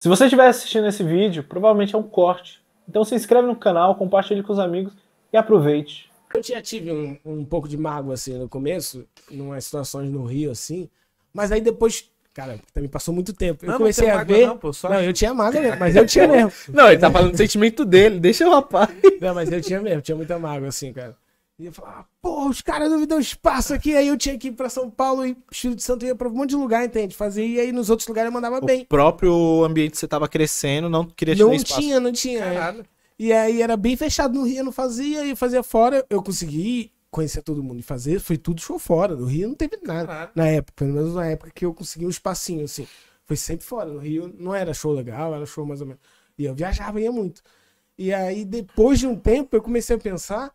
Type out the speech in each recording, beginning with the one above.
Se você estiver assistindo esse vídeo, provavelmente é um corte. Então se inscreve no canal, compartilhe com os amigos e aproveite. Eu já tive um, um pouco de mágoa assim no começo, em situações no Rio assim, mas aí depois Cara, também passou muito tempo. Eu comecei não a ver. Não, pô, não eu tinha mágoa mesmo, mas eu tinha mesmo. não, ele tá falando do sentimento dele, deixa o rapaz. não, mas eu tinha mesmo, tinha muita mágoa, assim, cara. E eu falava, ah, pô, os caras não me dão espaço aqui. Aí eu tinha que ir pra São Paulo e Espírito Santo ia pra um monte de lugar, entende? Fazia e aí nos outros lugares eu mandava o bem. O próprio ambiente que você tava crescendo não queria te não espaço. Não tinha, não tinha. É. E aí era bem fechado no Rio, eu não fazia, e fazia fora. Eu consegui conhecer todo mundo e fazer, foi tudo show fora. No Rio não teve nada Caralho. na época, pelo menos na época que eu consegui um espacinho, assim. Foi sempre fora. No Rio não era show legal, era show mais ou menos. E eu viajava, ia muito. E aí, depois de um tempo, eu comecei a pensar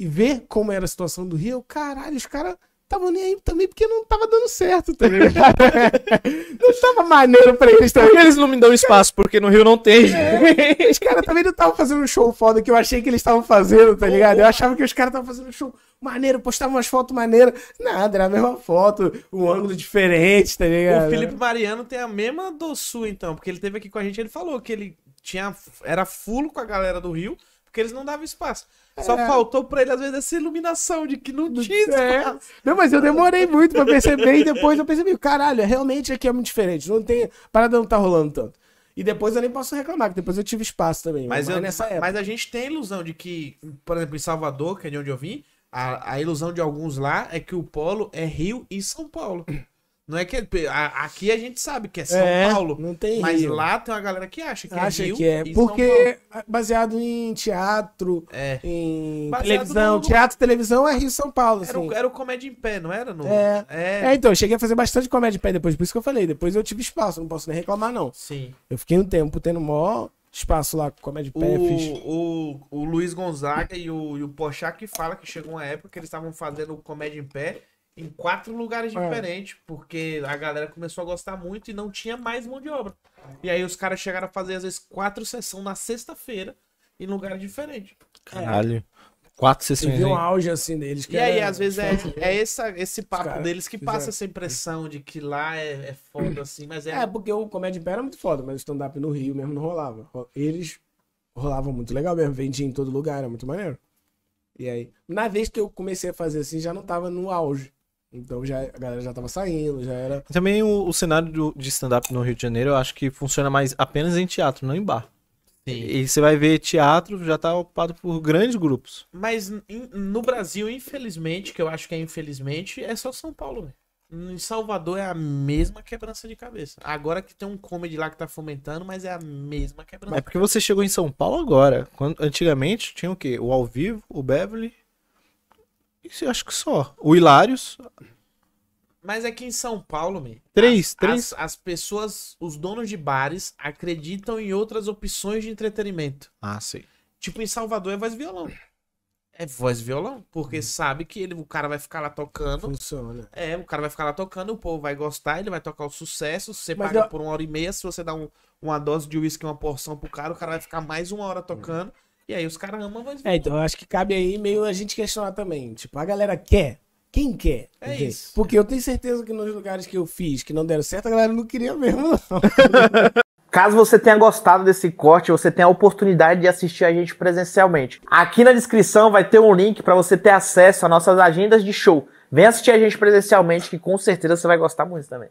e ver como era a situação do Rio, caralho, os caras estavam nem aí também porque não tava dando certo, tá ligado? não tava maneiro pra eles também. eles não me dão espaço, porque no Rio não tem. É, os caras também não estavam fazendo um show foda que eu achei que eles estavam fazendo, tá ligado? Eu achava que os caras estavam fazendo um show maneiro, postavam umas fotos maneiras. Nada, era a mesma foto, um ângulo diferente, tá ligado? O Felipe Mariano tem a mesma Sul então, porque ele teve aqui com a gente, ele falou que ele tinha era fulo com a galera do Rio, porque eles não davam espaço. Só é. faltou pra ele, às vezes, essa iluminação de que não tinha é. Não, mas eu demorei muito pra perceber e depois eu percebi, caralho, é, realmente aqui é muito diferente. Não tem... Parada não tá rolando tanto. E depois eu nem posso reclamar, que depois eu tive espaço também. Mas, mas eu, nessa época. mas a gente tem a ilusão de que, por exemplo, em Salvador, que é de onde eu vim, a, a ilusão de alguns lá é que o polo é Rio e São Paulo. Não é que. É, aqui a gente sabe que é São é, Paulo. Não tem mas Rio. lá tem uma galera que acha que é acha é Rio que é. Porque é baseado em teatro, é. em baseado televisão. No... Teatro televisão é Rio São Paulo. Era, assim. o, era o comédia em pé, não era? No... É. é. então, eu cheguei a fazer bastante comédia em pé depois. Por isso que eu falei. Depois eu tive espaço, não posso nem reclamar, não. Sim. Eu fiquei um tempo tendo maior espaço lá com comédia pé, o, o, o Luiz Gonzaga e o, e o Pochá que fala que chegou uma época que eles estavam fazendo comédia em pé em quatro lugares é. diferentes, é. porque a galera começou a gostar muito e não tinha mais mão de obra. E aí os caras chegaram a fazer, às vezes, quatro sessões na sexta-feira em lugares diferentes. Caralho. É. Quatro sessões. Teve um auge assim deles. e aí, é às vezes, é, é né? essa, esse papo cara, deles que passa fizeram. essa impressão de que lá é, foda, assim, mas é. É, porque o comédia pé era muito foda, mas o stand-up no Rio mesmo não rolava. Eles rolavam muito legal mesmo, vendia em todo lugar, era muito maneiro. E aí, na vez que eu comecei a fazer assim, já não tava no auge. Então já, a galera já tava saindo, já era. Também o, o cenário do, de stand-up no Rio de Janeiro, eu acho que funciona mais apenas em teatro, não em bar. Sim. E, você vai ver teatro já tá ocupado por grandes grupos. Mas in, no Brasil, infelizmente, que eu acho que é infelizmente, é só São Paulo, velho. Em Salvador é a mesma quebrança de cabeça. Agora que tem um comedy lá que tá fomentando, mas é a mesma quebrança. Mas é porque você chegou em São Paulo agora. Quando, antigamente tinha o quê? O ao vivo, o Beverly eu acho que só. O Hilários. Mas é aqui em São Paulo, me três, as, três. As, as, pessoas, os donos de bares, acreditam em outras opções de entretenimento. Ah, sim. Tipo, em Salvador é voz violão. É voz violão, porque hum. sabe que ele, o cara vai ficar lá tocando. Funciona. É, o cara vai ficar lá tocando, o povo vai gostar, ele vai tocar o sucesso. Você Mas paga eu... por uma hora e meia, se você dá um, uma dose de uísque, uma porção pro cara, o cara vai ficar mais uma hora tocando. Hum e aí os caras amam, mas. É, então eu acho que cabe aí meio a gente questionar também. Tipo, a galera quer. Quem quer? É isso. Porque eu tenho certeza que nos lugares que eu fiz que não deram certo, a galera não queria mesmo, não. Caso você tenha gostado desse corte, você tem a oportunidade de assistir a gente presencialmente. Aqui na descrição vai ter um link para você ter acesso às nossas agendas de show. Vem assistir a gente presencialmente, que com certeza você vai gostar muito também.